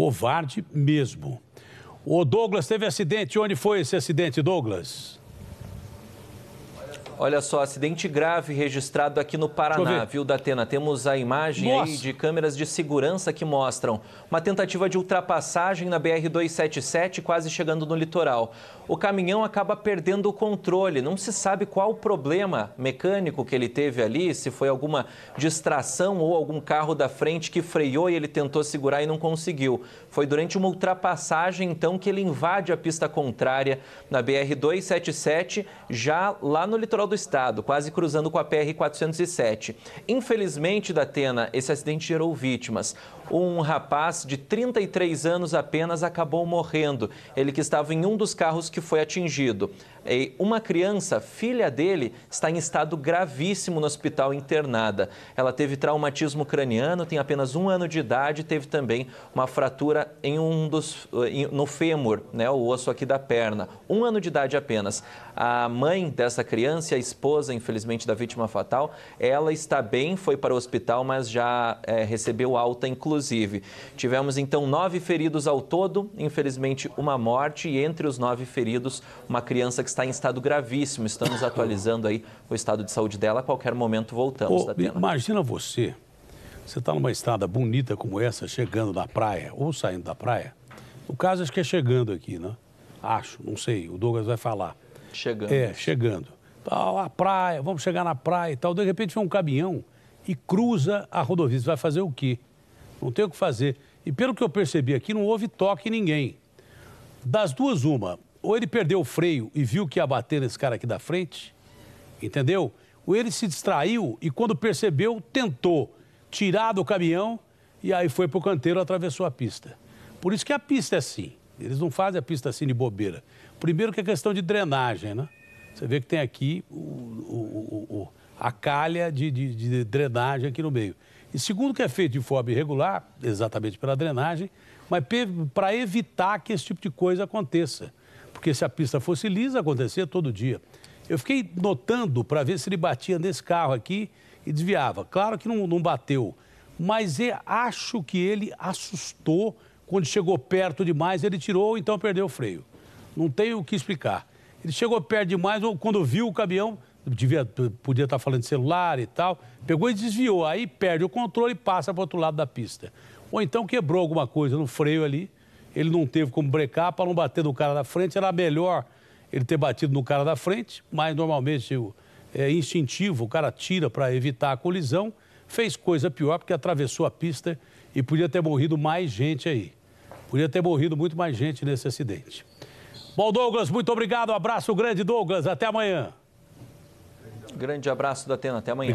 Covarde mesmo. O Douglas teve acidente. Onde foi esse acidente, Douglas? Olha só, acidente grave registrado aqui no Paraná, viu, Datena? Temos a imagem Nossa. aí de câmeras de segurança que mostram uma tentativa de ultrapassagem na BR-277, quase chegando no litoral. O caminhão acaba perdendo o controle, não se sabe qual o problema mecânico que ele teve ali, se foi alguma distração ou algum carro da frente que freou e ele tentou segurar e não conseguiu. Foi durante uma ultrapassagem, então, que ele invade a pista contrária na BR-277, já lá no litoral do estado, quase cruzando com a PR-407. Infelizmente, Datena, esse acidente gerou vítimas. Um rapaz de 33 anos apenas acabou morrendo. Ele que estava em um dos carros que foi atingido. E uma criança, filha dele, está em estado gravíssimo no hospital internada. Ela teve traumatismo craniano, tem apenas um ano de idade, teve também uma fratura em um dos, eh, no fêmur, né, o osso aqui da perna. Um ano de idade apenas. A mãe dessa criança esposa, infelizmente, da vítima fatal. Ela está bem, foi para o hospital, mas já é, recebeu alta, inclusive. Tivemos então nove feridos ao todo, infelizmente, uma morte, e entre os nove feridos, uma criança que está em estado gravíssimo. Estamos atualizando aí o estado de saúde dela. A qualquer momento voltamos. imagina você. Você está numa estrada bonita como essa, chegando da praia ou saindo da praia. No caso, acho que é chegando aqui, né? Acho, não sei, o Douglas vai falar. Chegando. É, chegando tal, a praia, vamos chegar na praia e tal. De repente vem um caminhão e cruza a rodovia. Você vai fazer o quê? Não tem o que fazer. E pelo que eu percebi aqui, não houve toque em ninguém. Das duas, uma. Ou ele perdeu o freio e viu que ia bater nesse cara aqui da frente, entendeu? Ou ele se distraiu e, quando percebeu, tentou tirar do caminhão e aí foi para o canteiro atravessou a pista. Por isso que a pista é assim. Eles não fazem a pista assim de bobeira. Primeiro que é questão de drenagem, né? Você vê que tem aqui o, o, o, a calha de, de, de drenagem aqui no meio. E segundo que é feito de forma irregular, exatamente pela drenagem, mas para evitar que esse tipo de coisa aconteça. Porque se a pista fosse lisa, acontecia todo dia. Eu fiquei notando para ver se ele batia nesse carro aqui e desviava. Claro que não, não bateu, mas acho que ele assustou quando chegou perto demais, ele tirou, então perdeu o freio. Não tenho o que explicar. Ele chegou perto demais, quando viu o caminhão, devia, podia estar falando de celular e tal, pegou e desviou. Aí perde o controle e passa para o outro lado da pista. Ou então quebrou alguma coisa no freio ali, ele não teve como brecar para não bater no cara da frente. Era melhor ele ter batido no cara da frente, mas normalmente é instintivo, o cara tira para evitar a colisão. Fez coisa pior porque atravessou a pista e podia ter morrido mais gente aí. Podia ter morrido muito mais gente nesse acidente. Bom, Douglas, muito obrigado. Um abraço grande, Douglas. Até amanhã. Grande abraço da Atena. Até amanhã.